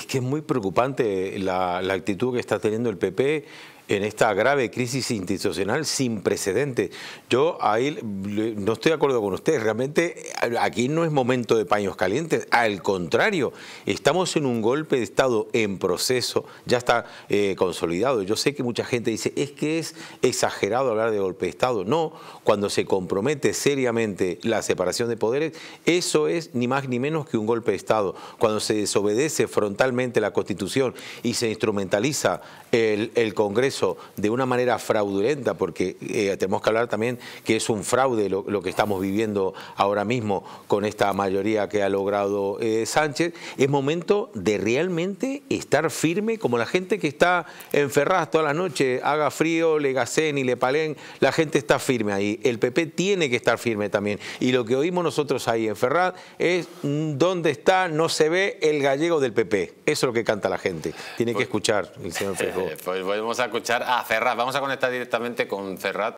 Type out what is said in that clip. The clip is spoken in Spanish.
es que es muy preocupante la, actitud que está teniendo el PP en esta grave crisis institucional sin precedentes. Yo ahí no estoy de acuerdo con usted, realmente aquí no es momento de paños calientes, al contrario, estamos en un golpe de Estado en proceso, ya está eh, consolidado. Yo sé que mucha gente dice, es que es exagerado hablar de golpe de Estado. No, cuando se compromete seriamente la separación de poderes, eso es ni más ni menos que un golpe de Estado. Cuando se desobedece frontalmente la Constitución y se instrumentaliza el Congreso, de una manera fraudulenta, porque eh, tenemos que hablar también que es un fraude lo, que estamos viviendo ahora mismo con esta mayoría que ha logrado eh, Sánchez, es momento de realmente estar firme como la gente que está en Ferraz toda la noche, haga frío, le gasen y le palen, la gente está firme ahí. El PP tiene que estar firme también. Y lo que oímos nosotros ahí en Ferraz es mm, dónde está, no se ve el gallego del PP. Eso es lo que canta la gente. Tiene que escuchar el señor eh, pues a escuchar a Vamos a conectar directamente con Ferrat